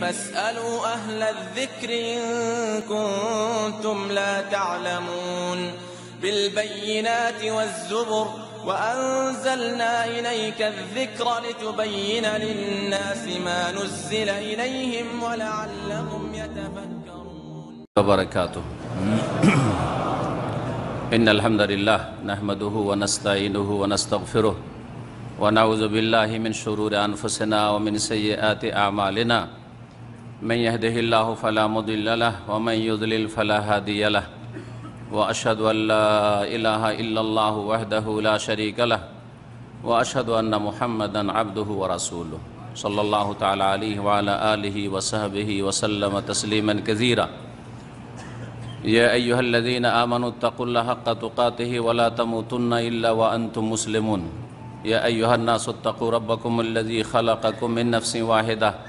فاسألوا أهل الذكر إن كنتم لا تعلمون بالبينات والزبر وأنزلنا إليك الذكر لتبين للناس ما نزل إليهم ولعلهم يتفكرون وبركاته إن الحمد لله نحمده ونستعينه ونستغفره ونعوذ بالله من شرور أنفسنا ومن سيئات أعمالنا من يهده الله فلا فلا مضل له ومن يضلل هادي له وأشهد أن لا إله إلا الله وحده لا شريك له وأشهد أن محمدا عبده ورسوله صلى الله تعالى عليه وعلى آله وصحبه وسلم تسليما كثيرا يا أيها الذين آمنوا اتقوا الله حق تقاته ولا تموتن إلا وأنتم مسلمون يا أيها الناس اتقوا ربكم الذي خلقكم من نفس واحدہ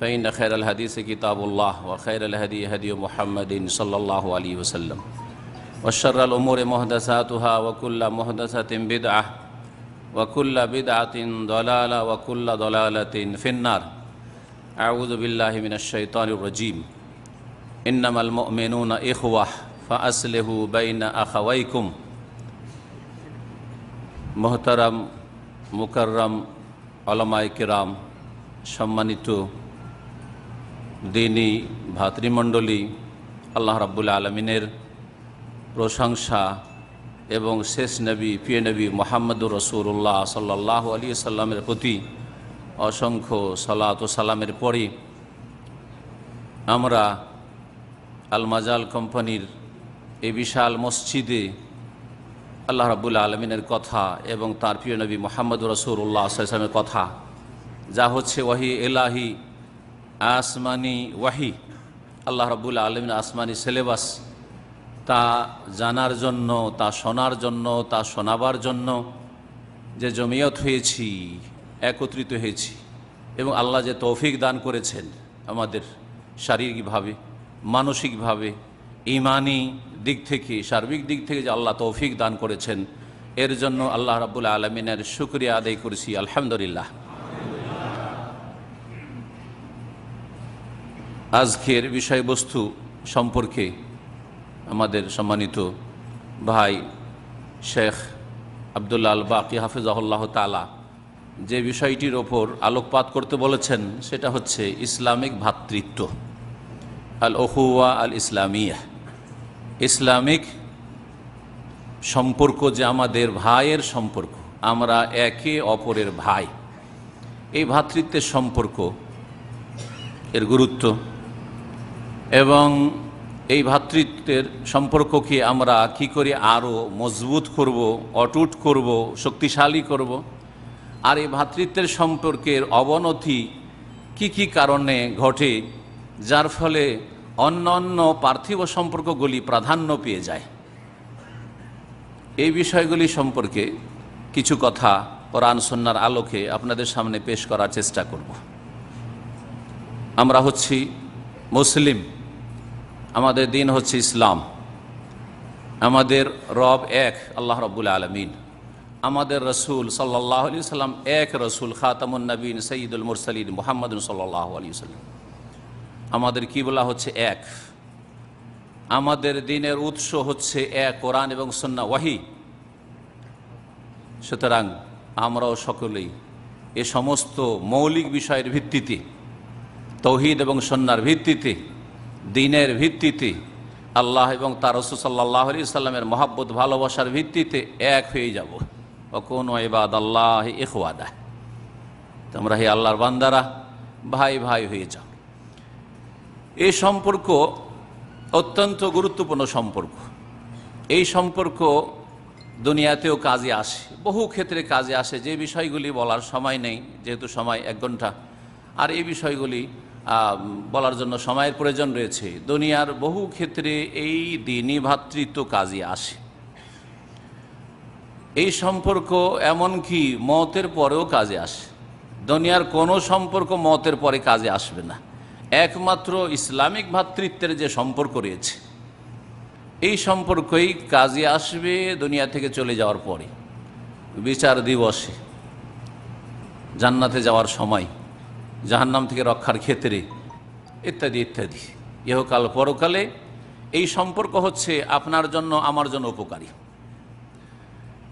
فإن خير الحديث كتاب الله وخير الهدي هدي محمد صلى الله عليه وسلم وشر الأمور محدثاتها وكل محدثة بدعة وكل بدعة ضلالة وكل ضلالة في النار أعوذ بالله من الشيطان الرجيم إنما المؤمنون إخوة فأصله بين أخويكم محترم مكرم علماء كرام সম্মানিত দিনী ভাতৃমণ্ডলী আল্লাহ রাবুল আলমিনের প্রশংসা এবং শেষ নবী পিয় নবী মোহাম্মদুর রসুল্লাহ সাল্লাহ আলী সাল্লামের প্রতি অসংখ্য সালাত ও সালামের পরে আমরা আলমাজাল কোম্পানির এই বিশাল মসজিদে আল্লাহ রাবুল আলমিনের কথা এবং তার প্রিয় নবী মোহাম্মদুর রসুল্লাহ আসলামের কথা যা হচ্ছে ওয়াহি এলাহি আসমানি ওয়াহি আল্লাহ রবুল আলমিন আসমানি সিলেবাস তা জানার জন্য তা শোনার জন্য তা শোনাবার জন্য যে জমিয়ত হয়েছি একত্রিত হয়েছি এবং আল্লাহ যে তৌফিক দান করেছেন আমাদের শারীরিকভাবে মানসিকভাবে ইমানি দিক থেকে সার্বিক দিক থেকে যে আল্লাহ তৌফিক দান করেছেন এর জন্য আল্লাহ রাবুল আলমিনের শুক্রিয়া আদায় করেছি আলহামদুলিল্লাহ আজকের বিষয়বস্তু সম্পর্কে আমাদের সম্মানিত ভাই শেখ আবদুল্লা আল বাকি হাফিজাহুল্লাহ তালা যে বিষয়টির ওপর আলোকপাত করতে বলেছেন সেটা হচ্ছে ইসলামিক ভাতৃত্ব আল ওহুয়া আল ইসলামিয়া ইসলামিক সম্পর্ক যে আমাদের ভাইয়ের সম্পর্ক আমরা একে অপরের ভাই এই ভাতৃত্বের সম্পর্ক এর গুরুত্ব এবং এই ভ্রাতৃত্বের সম্পর্ককে আমরা কি করে আরও মজবুত করব অটুট করব শক্তিশালী করব আর এই ভ্রাতৃত্বের সম্পর্কের অবনতি কি কি কারণে ঘটে যার ফলে অন্য অন্য পার্থিব সম্পর্কগুলি প্রাধান্য পেয়ে যায় এই বিষয়গুলি সম্পর্কে কিছু কথা কোরআন সন্ন্যার আলোকে আপনাদের সামনে পেশ করার চেষ্টা করব আমরা হচ্ছি মুসলিম আমাদের দিন হচ্ছে ইসলাম আমাদের রব এক আল্লাহ রব্বুল আলমিন আমাদের রসুল সাল্লাহ আলী সাল্লাম এক রসুল খাতামুন নবীন সঈদুল মুরসলিন মোহাম্মদ সাল্লাহ আলী সাল্লাম আমাদের কিবলা হচ্ছে এক আমাদের দিনের উৎস হচ্ছে এক কোরআন এবং সন্না ওয়াহি সুতরাং আমরাও সকলেই এ সমস্ত মৌলিক বিষয়ের ভিত্তিতে তৌহিদ এবং সন্ন্যার ভিত্তিতে দিনের ভিত্তিতে আল্লাহ এবং তার রসুল সাল্লাহ আলি সাল্লামের মহাব্বত ভালোবাসার ভিত্তিতে এক হয়ে যাব অকোন এবাদ আল্লাহ এখওয়াদা তোমরা হে আল্লাহর বান্দারা ভাই ভাই হয়ে যাও এই সম্পর্ক অত্যন্ত গুরুত্বপূর্ণ সম্পর্ক এই সম্পর্ক দুনিয়াতেও কাজে আসে বহু ক্ষেত্রে কাজে আসে যে বিষয়গুলি বলার সময় নেই যেহেতু সময় এক ঘন্টা আর এই বিষয়গুলি বলার জন্য সময়ের প্রয়োজন রয়েছে দুনিয়ার বহু ক্ষেত্রে এই দিনই ভাতৃত্ব কাজে আসে এই সম্পর্ক এমনকি মতের পরেও কাজে আসে দুনিয়ার কোনো সম্পর্ক মতের পরে কাজে আসবে না একমাত্র ইসলামিক ভাতৃত্বের যে সম্পর্ক রয়েছে এই সম্পর্কই কাজে আসবে দুনিয়া থেকে চলে যাওয়ার পরে বিচার দিবসে জান্নাতে যাওয়ার সময় জাহান্নাম থেকে রক্ষার ক্ষেত্রে ইত্যাদি ইত্যাদি ইহকাল পরকালে এই সম্পর্ক হচ্ছে আপনার জন্য আমার জন্য উপকারী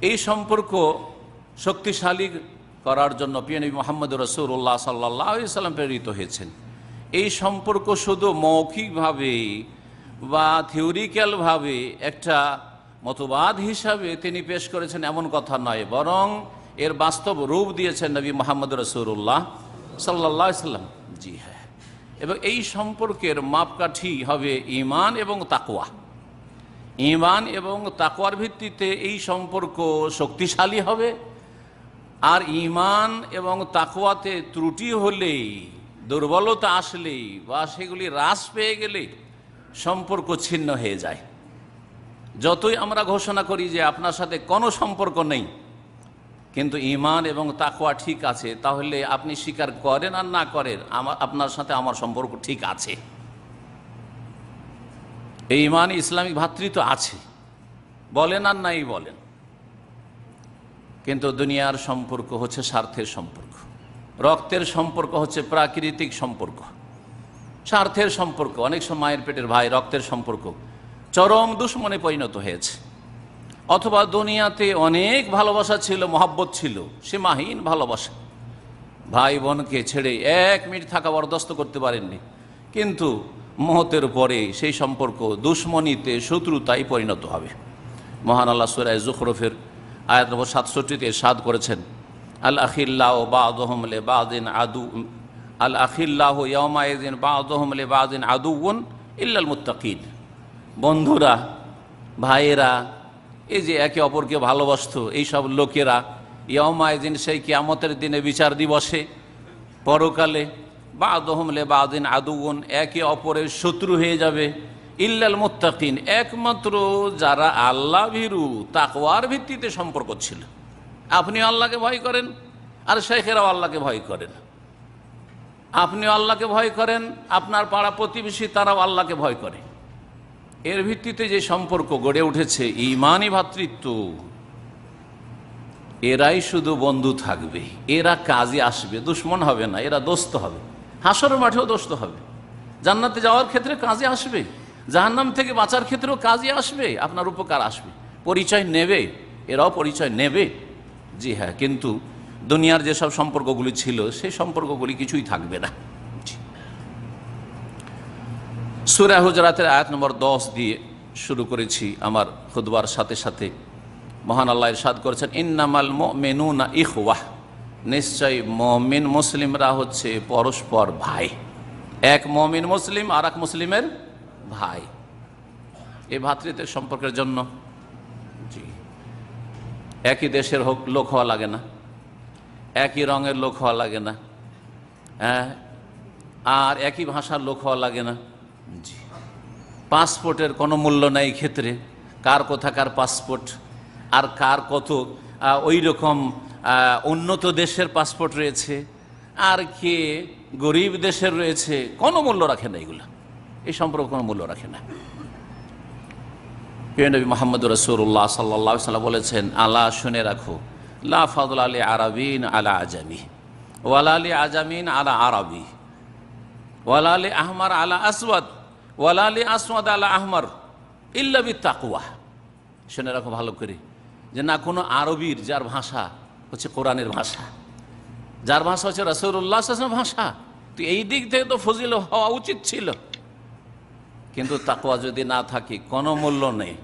এই সম্পর্ক শক্তিশালী করার জন্য পিএনবি মোহাম্মদ রসুল্লাহ সাল্লাহ সাল্লাম প্রেরিত হয়েছেন এই সম্পর্ক শুধু মৌখিকভাবে বা থিওরিক্যালভাবে একটা মতবাদ হিসাবে তিনি পেশ করেছেন এমন কথা নয় বরং এর বাস্তব রূপ দিয়েছেন নবী মোহাম্মদ রসুল্লাহ সাল্লাহ সাল্লাম জি হ্যাঁ এবং এই সম্পর্কের মাপকাঠি হবে ইমান এবং তাকোয়া ইমান এবং তাকোয়ার ভিত্তিতে এই সম্পর্ক শক্তিশালী হবে আর ইমান এবং তাকোয়াতে ত্রুটি হলেই দুর্বলতা আসলেই বা সেগুলি হ্রাস পেয়ে গেলে সম্পর্ক ছিন্ন হয়ে যায় যতই আমরা ঘোষণা করি যে আপনার সাথে কোনো সম্পর্ক নেই কিন্তু ইমান এবং তাকুয়া ঠিক আছে তাহলে আপনি স্বীকার করেন আর না করেন আমার আপনার সাথে আমার সম্পর্ক ঠিক আছে এই ইমান ইসলামিক ভাতৃত্ব আছে বলেন আর নাই বলেন কিন্তু দুনিয়ার সম্পর্ক হচ্ছে স্বার্থের সম্পর্ক রক্তের সম্পর্ক হচ্ছে প্রাকৃতিক সম্পর্ক স্বার্থের সম্পর্ক অনেক সময় মায়ের পেটের ভাই রক্তের সম্পর্ক চরম দুশ্মনে পরিণত হয়েছে অথবা দুনিয়াতে অনেক ভালোবাসা ছিল মহাব্বত ছিল সীমাহীন ভালোবাসা ভাই বোনকে ছেড়ে এক মিনিট থাকা বরদাস্ত করতে পারেননি কিন্তু মহতের পরে সেই সম্পর্ক দুশ্মনীতে শত্রুতাই পরিণত হবে মহান আল্লাহ সুরায় জুখরফের আয়াত নম্বর সাতষট্টিতে সাদ করেছেন আল আখিল্লাহ বা বা বাদিন আদু আল আখিল্লাহ ইয়মায়দিন দিন আদু আদুগুন ইল্লাল মুতাকিদ বন্ধুরা ভাইয়েরা এই যে একে অপরকে ভালোবাসত এইসব লোকেরা ইয়মা এদিন সেই কিয়ামতের দিনে বিচার দিবসে পরকালে বা দহমলে বা দিন আদুগুন একে অপরের শত্রু হয়ে যাবে ইল্লাল মোত্তাকিন একমাত্র যারা আল্লাহ ভীরু তাকওয়ার ভিত্তিতে সম্পর্ক ছিল আপনিও আল্লাহকে ভয় করেন আর শেখেরাও আল্লাহকে ভয় করেন আপনিও আল্লাহকে ভয় করেন আপনার পাড়া প্রতিবেশী তারাও আল্লাহকে ভয় করে এর ভিত্তিতে যে সম্পর্ক গড়ে উঠেছে ইমানই ভাতৃত্ব এরাই শুধু বন্ধু থাকবে এরা কাজে আসবে দুশ্মন হবে না এরা দোস্ত হবে হাসর মাঠেও দোস্ত হবে জান্নাতে যাওয়ার ক্ষেত্রে কাজে আসবে জাহান্নাম থেকে বাঁচার ক্ষেত্রেও কাজে আসবে আপনার উপকার আসবে পরিচয় নেবে এরাও পরিচয় নেবে জি হ্যাঁ কিন্তু দুনিয়ার যেসব সম্পর্কগুলি ছিল সেই সম্পর্কগুলি কিছুই থাকবে না সুরা হুজরাতের আয়াত নম্বর দশ দিয়ে শুরু করেছি আমার খুদবার সাথে সাথে মহান আল্লাহ ইরশাদ করেছেন ইন্নামাল মেনু না ইহওয়াহ নিশ্চয়ই মমিন মুসলিমরা হচ্ছে পরস্পর ভাই এক মমিন মুসলিম আর এক মুসলিমের ভাই এই ভাতৃত্বের সম্পর্কের জন্য জি একই দেশের হোক লোক হওয়া লাগে না একই রঙের লোক হওয়া লাগে না হ্যাঁ আর একই ভাষার লোক হওয়া লাগে না পাসপোর্টের কোনো মূল্য নাই ক্ষেত্রে কার কোথাকার পাসপোর্ট আর কার কত ওই রকম উন্নত দেশের পাসপোর্ট রয়েছে আর কে গরিব দেশের রয়েছে কোনো মূল্য রাখে না এগুলো এই সম্পর্ক কোনো মূল্য রাখে না নবী মোহাম্মদ রসুল্লাহ সাল্লাহ সাল্লাম বলেছেন আল্লাহ শুনে রাখো লা ফাদুল আলী আরবিন আলা আজামি ওয়ালা আলী আজামিন আলা আরবি ওয়ালা আলী আহমার আলা আসওয়াদ ওয়ালা আলী আসমাদ আলা আহমার ইল্লাবি তাকুয়া শুনে রাখো ভালো করে যে না কোনো আরবির যার ভাষা হচ্ছে কোরআনের ভাষা যার ভাষা হচ্ছে রাসৌরুল্লাহ ভাষা তো এই দিক থেকে তো ফজিল হওয়া উচিত ছিল কিন্তু তাকুয়া যদি না থাকে কোনো মূল্য নেই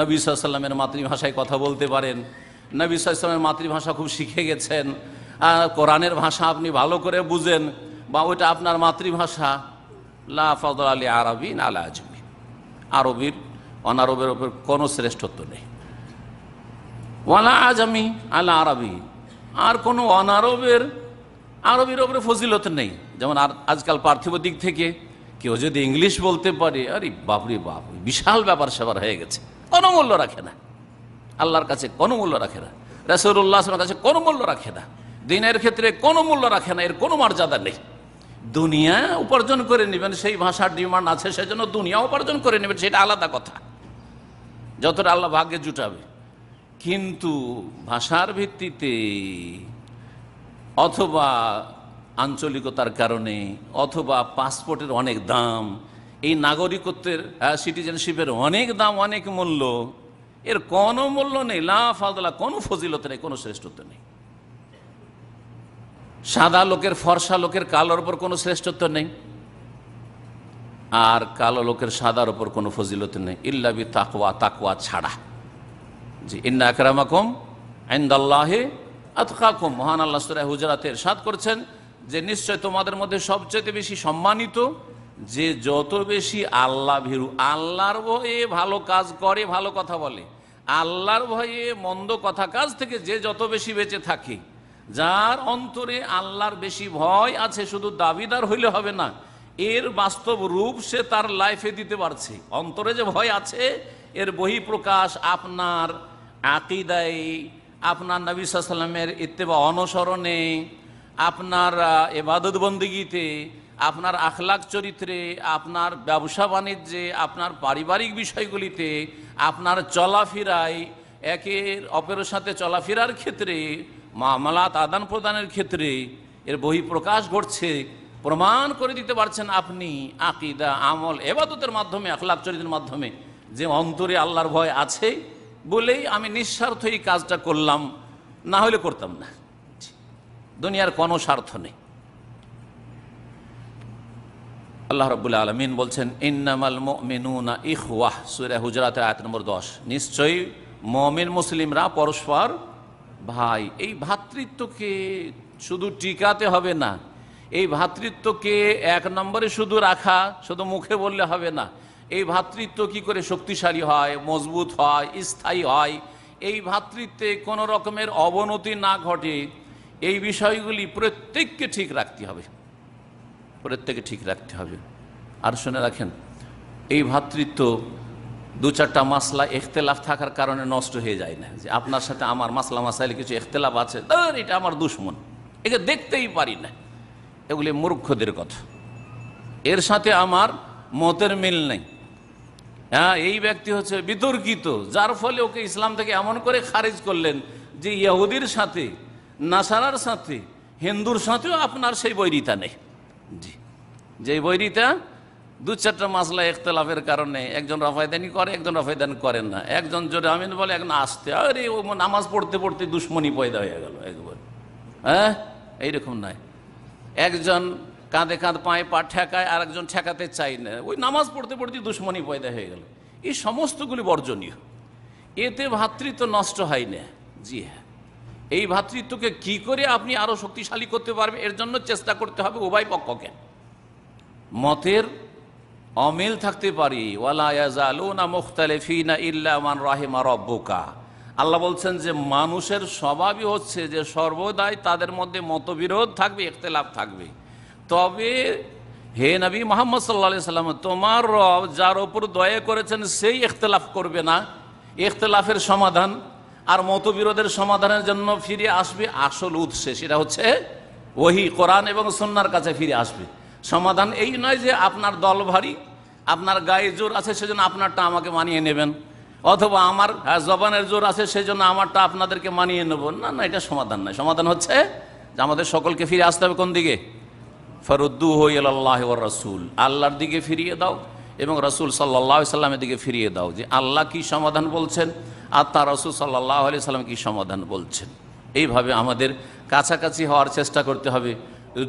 নবী সাল্লামের মাতৃভাষায় কথা বলতে পারেন নবী সাল্লামের মাতৃভাষা খুব শিখে গেছেন আর কোরআনের ভাষা আপনি ভালো করে বুঝেন বা ওইটা আপনার মাতৃভাষা লা আলী আরবিন আলা আজমি আরবির অনারবের ওপর কোনো শ্রেষ্ঠত্ব নেই ওয়ালা আজমি আলা আরবি আর কোনো অনারবের আরবির ওপরে ফজিলত নেই যেমন আর আজকাল পার্থিব দিক থেকে কেউ যদি ইংলিশ বলতে পারে আরে বাপরে বাপ বিশাল ব্যাপার সেবার হয়ে গেছে কোনো মূল্য রাখে না আল্লাহর কাছে কোনো মূল্য রাখে না রাসুল্লাহ কাছে কোনো মূল্য রাখে না দিনের ক্ষেত্রে কোনো মূল্য রাখে না এর কোনো মর্যাদা নেই দুনিয়া উপার্জন করে নেবেন সেই ভাষার ডিমান্ড আছে সেজন্য দুনিয়া উপার্জন করে নেবেন সেটা আলাদা কথা যতটা আল্লাহ ভাগ্যে জুটাবে কিন্তু ভাষার ভিত্তিতে অথবা আঞ্চলিকতার কারণে অথবা পাসপোর্টের অনেক দাম এই নাগরিকত্বের সিটিজেনশিপের হ্যাঁ, অনেক দাম অনেক মূল্য এর কোনো মূল্য নেই লাফ আলদালা কোনো ফজিলত নেই কোনো শ্রেষ্ঠত্ব নেই সাদা লোকের ফর্সা লোকের কালোর ওপর কোনো শ্রেষ্ঠত্ব নেই আর কালো লোকের সাদার ওপর কোনো ফজিলত নেই ইল্লাবি তাকওয়া তাকুয়া ছাড়া জি ইন্না আকরামাকম আইন্দাল্লাহে আতকাকুম মহান আল্লাহ সুরাহ হুজরাতের সাদ করছেন যে নিশ্চয় তোমাদের মধ্যে সবচেয়ে বেশি সম্মানিত যে যত বেশি আল্লাহ ভীরু আল্লাহর ভয়ে ভালো কাজ করে ভালো কথা বলে আল্লাহর ভয়ে মন্দ কথা কাজ থেকে যে যত বেশি বেঁচে থাকে যার অন্তরে আল্লাহর বেশি ভয় আছে শুধু দাবিদার হইলে হবে না এর বাস্তব রূপ সে তার লাইফে দিতে পারছে অন্তরে যে ভয় আছে এর বহি প্রকাশ আপনার আকিদাই আপনার নবী সাল্লামের ইত্তেবা অনুসরণে আপনার এবাদত বন্দিগিতে আপনার আখলাক চরিত্রে আপনার ব্যবসা বাণিজ্যে আপনার পারিবারিক বিষয়গুলিতে আপনার চলাফেরায় একের অপরের সাথে চলাফেরার ক্ষেত্রে মামলাত আদান প্রদানের ক্ষেত্রে এর বহি প্রকাশ ঘটছে প্রমাণ করে দিতে পারছেন আপনি আকিদা আমল এবাদতের মাধ্যমে আখলাপ চরিত্রের মাধ্যমে যে অন্তরে আল্লাহর ভয় আছে বলেই আমি নিঃস্বার্থ এই কাজটা করলাম না হলে করতাম না দুনিয়ার কোনো স্বার্থ নেই আল্লাহ রবুল্লা আলমিন বলছেন ইন্নামাল মেনুনা ওয়াহ সুরে হুজরাতের আয়াত নম্বর দশ নিশ্চয়ই মমিন মুসলিমরা পরস্পর ভাই এই ভ্রাতৃত্বকে শুধু টিকাতে হবে না এই ভ্রাতৃত্বকে এক নম্বরে শুধু রাখা শুধু মুখে বললে হবে না এই ভ্রাতৃত্ব কি করে শক্তিশালী হয় মজবুত হয় স্থায়ী হয় এই ভ্রাতৃত্বে কোনো রকমের অবনতি না ঘটে এই বিষয়গুলি প্রত্যেককে ঠিক রাখতে হবে প্রত্যেকে ঠিক রাখতে হবে আর শুনে রাখেন এই ভ্রাতৃত্ব দু চারটা মাসলা এখতেলাফ থাকার কারণে নষ্ট হয়ে যায় না যে আপনার সাথে আমার মাসলা মাসাইল কিছু এখতেলাফ আছে এটা আমার দুশ্মন একে দেখতেই পারি না এগুলি মূর্খদের কথা এর সাথে আমার মতের মিল নেই হ্যাঁ এই ব্যক্তি হচ্ছে বিতর্কিত যার ফলে ওকে ইসলাম থেকে এমন করে খারিজ করলেন যে ইয়াহুদির সাথে নাসারার সাথে হিন্দুর সাথেও আপনার সেই বৈরিতা নেই জি যেই বৈরিতা দু চারটা মাসলা ইখতলাফের কারণে একজন রফায়দানি করে একজন রফায়দান করেন না একজন জোরে আমিন বলে একজন আসতে আরে ও নামাজ পড়তে পড়তে দুশ্মনী পয়দা হয়ে গেল একবার হ্যাঁ এইরকম নয় একজন কাঁধে কাঁধ পায়ে পা ঠেকায় আর একজন ঠেকাতে চাই না ওই নামাজ পড়তে পড়তে দুশ্মনী পয়দা হয়ে গেল এই সমস্তগুলি বর্জনীয় এতে ভ্রাতৃত্ব নষ্ট হয় না জি হ্যাঁ এই ভ্রাতৃত্বকে কি করে আপনি আরও শক্তিশালী করতে পারবে এর জন্য চেষ্টা করতে হবে উভয় পক্ষকে মতের অমিল থাকতে পারি রব্বুকা আল্লাহ বলছেন যে মানুষের স্বভাবই হচ্ছে যে সর্বদাই তাদের মধ্যে মতবিরোধ থাকবে ইখতলাফ থাকবে তবে হে নবী মোহাম্মদ সাল্লা সাল্লাম তোমার রব যার ওপর দয়া করেছেন সেই ইখতলাফ করবে না ইখতলাফের সমাধান আর মতবিরোধের সমাধানের জন্য ফিরে আসবে আসল উৎসে সেটা হচ্ছে ওহি কোরআন এবং সন্ন্যার কাছে ফিরে আসবে সমাধান এই নয় যে আপনার দল ভারী আপনার গায়ে জোর আছে সেজন্য আপনারটা আমাকে মানিয়ে নেবেন অথবা আমার জবানের জোর আছে সেজন্য আমারটা আপনাদেরকে মানিয়ে নেব না না এটা সমাধান নয় সমাধান হচ্ছে যে আমাদের সকলকে ফিরে আসতে হবে কোন দিকে ফরুদ্দু হইল্লাহ রসুল আল্লাহর দিকে ফিরিয়ে দাও এবং রসুল সাল্লাহ সাল্লামের দিকে ফিরিয়ে দাও যে আল্লাহ কি সমাধান বলছেন আর তার রসুল সাল্লাহ আলি সাল্লাম কি সমাধান বলছেন এইভাবে আমাদের কাছাকাছি হওয়ার চেষ্টা করতে হবে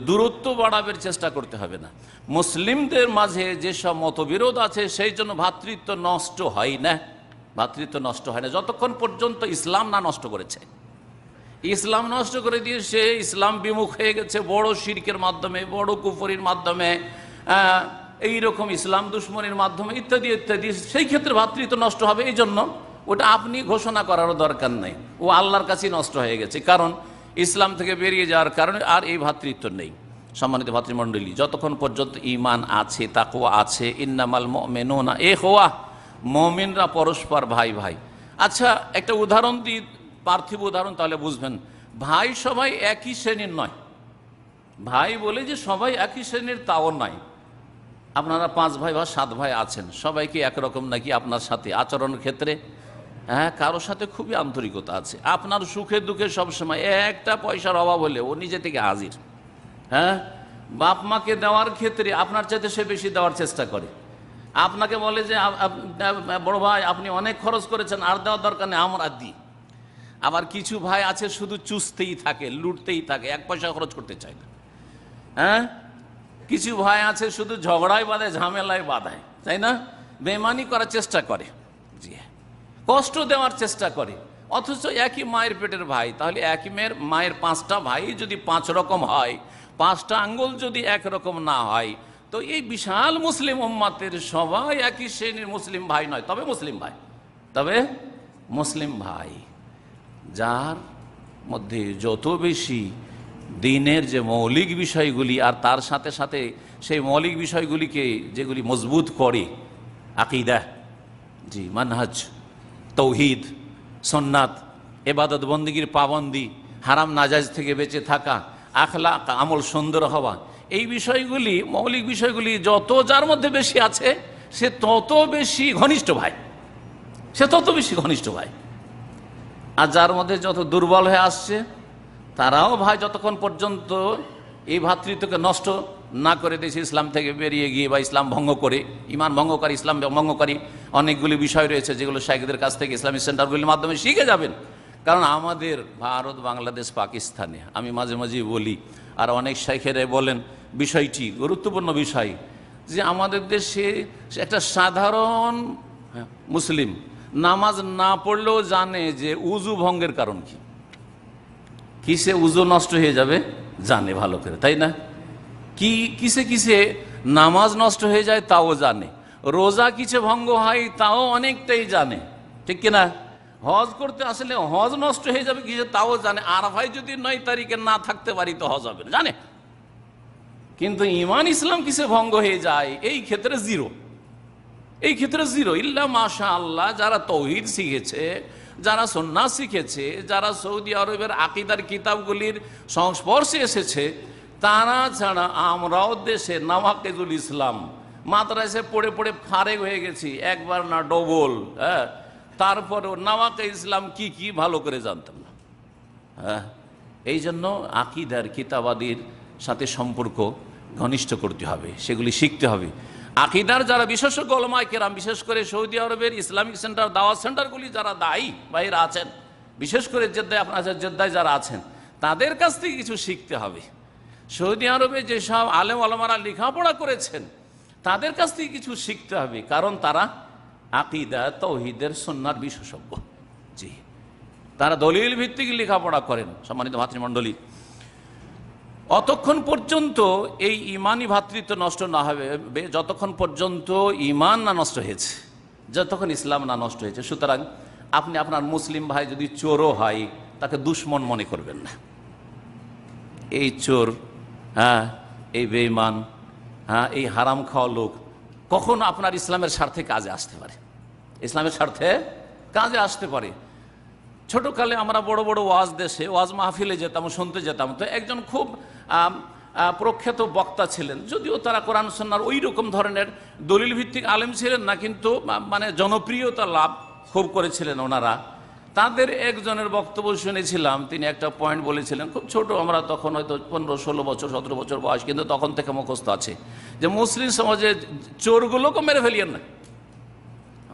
দূরত্ব বাড়াবের চেষ্টা করতে হবে না মুসলিমদের মাঝে যেসব মতবিরোধ আছে সেই জন্য ভ্রাতৃত্ব নষ্ট হয় না ভ্রাতৃত্ব নষ্ট হয় না যতক্ষণ পর্যন্ত ইসলাম না নষ্ট করেছে ইসলাম নষ্ট করে দিয়ে সে ইসলাম বিমুখ হয়ে গেছে বড় শির্কের মাধ্যমে বড় কুফরির মাধ্যমে এই রকম ইসলাম দুশ্মনের মাধ্যমে ইত্যাদি ইত্যাদি সেই ক্ষেত্রে ভাতৃত্ব নষ্ট হবে এই জন্য ওটা আপনি ঘোষণা করারও দরকার নেই ও আল্লাহর কাছেই নষ্ট হয়ে গেছে কারণ ইসলাম থেকে বেরিয়ে যাওয়ার কারণে আর এই ভাতৃত্ব নেই সম্মানিত ভাতৃমণ্ডলী যতক্ষণ পর্যন্ত ইমান আছে তাকুয়া আছে ইন্নামাল মেনোনা এ হোয়া মমিনরা পরস্পর ভাই ভাই আচ্ছা একটা উদাহরণ দিই পার্থিব উদাহরণ তাহলে বুঝবেন ভাই সবাই একই শ্রেণীর নয় ভাই বলে যে সবাই একই শ্রেণীর তাও নয় আপনারা পাঁচ ভাই বা সাত ভাই আছেন সবাইকে একরকম নাকি আপনার সাথে আচরণ ক্ষেত্রে হ্যাঁ কারোর সাথে খুবই আন্তরিকতা আছে আপনার সুখে দুঃখে সবসময় একটা পয়সার অভাব হলে ও নিজে থেকে হাজির হ্যাঁ বাপ মাকে দেওয়ার ক্ষেত্রে আপনার চাইতে সে বেশি দেওয়ার চেষ্টা করে আপনাকে বলে যে বড় ভাই আপনি অনেক খরচ করেছেন আর দেওয়ার দরকার নেই আমার আর দিই আবার কিছু ভাই আছে শুধু চুষতেই থাকে লুটতেই থাকে এক পয়সা খরচ করতে চায় না হ্যাঁ কিছু ভাই আছে শুধু ঝগড়ায় বাঁধায় ঝামেলায় বাঁধায় তাই না বেমানি করার চেষ্টা করে জি হ্যাঁ কষ্ট দেওয়ার চেষ্টা করে অথচ একই মায়ের পেটের ভাই তাহলে একই মেয়ের মায়ের পাঁচটা ভাই যদি পাঁচ রকম হয় পাঁচটা আঙ্গুল যদি এক রকম না হয় তো এই বিশাল মুসলিম উম্মাতের সবাই একই শ্রেণীর মুসলিম ভাই নয় তবে মুসলিম ভাই তবে মুসলিম ভাই যার মধ্যে যত বেশি দিনের যে মৌলিক বিষয়গুলি আর তার সাথে সাথে সেই মৌলিক বিষয়গুলিকে যেগুলি মজবুত করে আকিদা জি মানহাজ তৌহিদ সন্ন্যাত এবাদত বন্দীগীর পাবন্দি হারাম নাজাজ থেকে বেঁচে থাকা আখলা আমল সুন্দর হওয়া এই বিষয়গুলি মৌলিক বিষয়গুলি যত যার মধ্যে বেশি আছে সে তত বেশি ঘনিষ্ঠ ভাই সে তত বেশি ঘনিষ্ঠ ভাই আর যার মধ্যে যত দুর্বল হয়ে আসছে তারাও ভাই যতক্ষণ পর্যন্ত এই ভাতৃত্বকে নষ্ট না করে দিয়েছে ইসলাম থেকে বেরিয়ে গিয়ে বা ইসলাম ভঙ্গ করে ইমান ভঙ্গকারী ইসলাম ভঙ্গকারী অনেকগুলি বিষয় রয়েছে যেগুলো শাইকদের কাছ থেকে ইসলামিক সেন্টারগুলির মাধ্যমে শিখে যাবেন কারণ আমাদের ভারত বাংলাদেশ পাকিস্তানে আমি মাঝে মাঝে বলি আর অনেক শাইখেরাই বলেন বিষয়টি গুরুত্বপূর্ণ বিষয় যে আমাদের দেশে একটা সাধারণ মুসলিম নামাজ না পড়লেও জানে যে উজু ভঙ্গের কারণ কি কিসে উজু নষ্ট হয়ে যাবে জানে ভালো করে তাই না কি কিসে কিসে নামাজ নষ্ট হয়ে যায় তাও জানে রোজা কিছু ভঙ্গ হয় তাও অনেকটাই জানে ঠিক কিনা হজ করতে আসলে হজ নষ্ট হয়ে যাবে কিছু তাও জানে আর ভাই যদি নয় তারিখে না থাকতে পারি তো হজ হবে জানে কিন্তু ইমান ইসলাম কিসে ভঙ্গ হয়ে যায় এই ক্ষেত্রে জিরো এই ক্ষেত্রে জিরো ইল্লা মাশা আল্লাহ যারা তৌহিদ শিখেছে যারা সন্ন্যাস শিখেছে যারা সৌদি আরবের আকিদার কিতাবগুলির সংস্পর্শে এসেছে তারা ছাড়া আমরাও দেশে নামাকেজুল ইসলাম মাদ্রাসে পড়ে পড়ে ফারেক হয়ে গেছি একবার না ডবল হ্যাঁ তারপরে নামাকে ইসলাম কি কি ভালো করে জানতাম না হ্যাঁ এই জন্য আকিদার কিতাবাদির সাথে সম্পর্ক ঘনিষ্ঠ করতে হবে সেগুলি শিখতে হবে আকিদার যারা বিশেষ গলমায় কেরাম বিশেষ করে সৌদি আরবের ইসলামিক সেন্টার দাওয়া সেন্টারগুলি যারা দায়ী বাইরে আছেন বিশেষ করে জেদ্দায় আপনার জেদ্দায় যারা আছেন তাদের কাছ থেকে কিছু শিখতে হবে সৌদি আরবে যেসব আলেম আলমারা লেখাপড়া করেছেন তাদের কাছ থেকে কিছু শিখতে হবে কারণ তারা আকিদা তৌহিদের সন্ন্যার বিশেষজ্ঞ জি তারা দলিল ভিত্তিক লেখাপড়া করেন সম্মানিত ভাতৃমণ্ডলী অতক্ষণ পর্যন্ত এই ইমানই ভাতৃত্ব নষ্ট না হবে যতক্ষণ পর্যন্ত ইমান না নষ্ট হয়েছে যতক্ষণ ইসলাম না নষ্ট হয়েছে সুতরাং আপনি আপনার মুসলিম ভাই যদি চোরও হয় তাকে দুশ্মন মনে করবেন না এই চোর হ্যাঁ এই বেইমান হ্যাঁ এই হারাম খাওয়া লোক কখন আপনার ইসলামের স্বার্থে কাজে আসতে পারে ইসলামের স্বার্থে কাজে আসতে পারে ছোটকালে আমরা বড় বড় ওয়াজ দেশে ওয়াজ মাহফিলে যেতাম শুনতে যেতাম তো একজন খুব প্রখ্যাত বক্তা ছিলেন যদিও তারা কোরআন সন্ন্যার ওই রকম ধরনের দলিল ভিত্তিক আলেম ছিলেন না কিন্তু মানে জনপ্রিয়তা লাভ খুব করেছিলেন ওনারা তাদের একজনের বক্তব্য শুনেছিলাম তিনি একটা পয়েন্ট বলেছিলেন খুব ছোট আমরা তখন হয়তো পনেরো ষোলো বছর সতেরো বছর বয়স কিন্তু তখন থেকে মুখস্থ আছে যে মুসলিম সমাজে চোরগুলোকে মেরে ফেলিয়েন না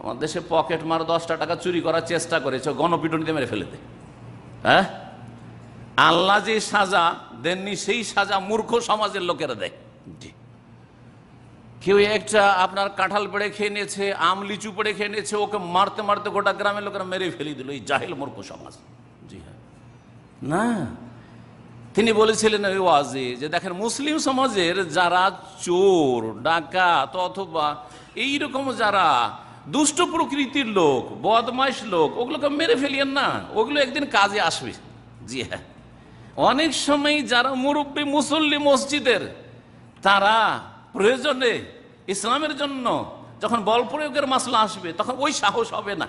আমার দেশে পকেট মার দশটা টাকা চুরি করার চেষ্টা করেছে গণপিটনিতে মেরে ফেলে দেয় হ্যাঁ আল্লাহ যে সাজা দেননি সেই সাজা মূর্খ সমাজের লোকেরা দেয় জি কেউ একটা আপনার কাঁঠাল পেড়ে খেয়ে নিয়েছে আম লিচু পেড়ে খেয়ে নিয়েছে ওকে মারতে মারতে গোটা গ্রামের লোকেরা মেরে ফেলে দিল এই জাহিল মূর্খ সমাজ জি হ্যাঁ না তিনি বলেছিলেন ওই ওয়াজে যে দেখেন মুসলিম সমাজের যারা চোর ডাকাত অথবা এইরকম যারা দুষ্ট প্রকৃতির লোক বদমাইশ লোক ওগুলোকে মেরে ফেলিয়েন না ওগুলো একদিন কাজে আসবে জি হ্যাঁ অনেক সময় যারা মুরব্বী মুসল্লি মসজিদের তারা প্রয়োজনে ইসলামের জন্য যখন বল প্রয়োগের মাসলা আসবে তখন ওই সাহস হবে না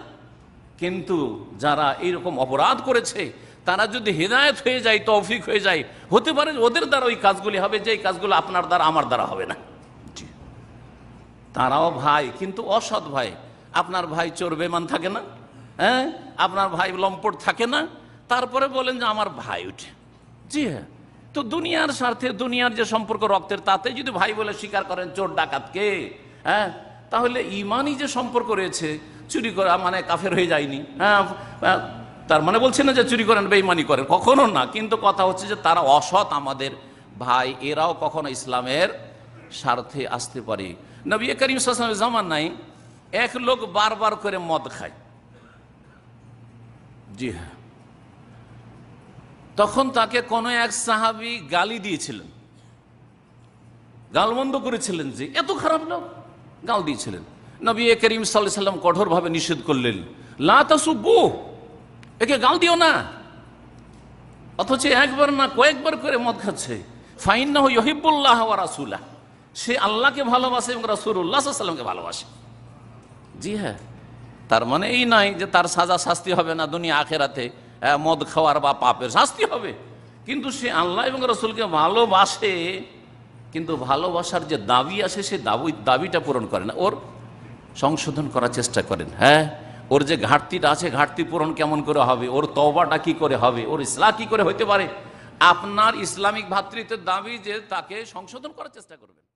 কিন্তু যারা এইরকম অপরাধ করেছে তারা যদি হৃদায়ত হয়ে যায় তৌফিক হয়ে যায় হতে পারে ওদের দ্বারা ওই কাজগুলি হবে যে কাজগুলো আপনার দ্বারা আমার দ্বারা হবে না তারাও ভাই কিন্তু অসৎ ভাই আপনার ভাই চোর বেমান থাকে না হ্যাঁ আপনার ভাই লম্পট থাকে না তারপরে বলেন যে আমার ভাই উঠে জি হ্যাঁ তো দুনিয়ার স্বার্থে দুনিয়ার যে সম্পর্ক রক্তের তাতে যদি ভাই বলে স্বীকার করেন চোর ডাকাতকে হ্যাঁ তাহলে ইমানই যে সম্পর্ক রয়েছে চুরি করা মানে কাফের হয়ে যায়নি হ্যাঁ, হ্যাঁ? তার মানে বলছে না যে চুরি করেন বেইমানি করেন কখনো না কিন্তু কথা হচ্ছে যে তারা অসৎ আমাদের ভাই এরাও কখনো ইসলামের স্বার্থে আসতে পারে নবী করিম সালামের জামান নাই এক লোক বারবার করে মদ খায় জি হ্যাঁ তখন তাকে কোনো এক সাহাবি গালি দিয়েছিলেন গালবন্ধ করেছিলেন যে এত খারাপ লোক গাল দিয়েছিলেন নবী এ করিম সাল্লাহ সাল্লাম কঠোরভাবে নিষেধ করলেন লাতাসু একে গাল দিও না অথচ একবার না কয়েকবার করে মদ খাচ্ছে ফাইন না ইহিবুল্লাহ রাসুল্লাহ সে আল্লাহকে ভালোবাসে এবং উল্লাহ সাল্লামকে ভালোবাসে জি হ্যাঁ তার মানে এই নাই যে তার সাজা শাস্তি হবে না দুনিয়া আখেরাতে হ্যাঁ, মদ খাওয়ার বা পাপের শাস্তি হবে কিন্তু সে আল্লাহ এবং রসুলকে ভালোবাসে কিন্তু ভালোবাসার যে দাবি আছে সে দাবি দাবিটা পূরণ করে না ওর সংশোধন করার চেষ্টা করেন হ্যাঁ ওর যে ঘাটতিটা আছে ঘাটতি পূরণ কেমন করে হবে ওর তবাটা কি করে হবে ওর ইসলা কি করে হইতে পারে আপনার ইসলামিক ভাতৃত্বের দাবি যে তাকে সংশোধন করার চেষ্টা করবেন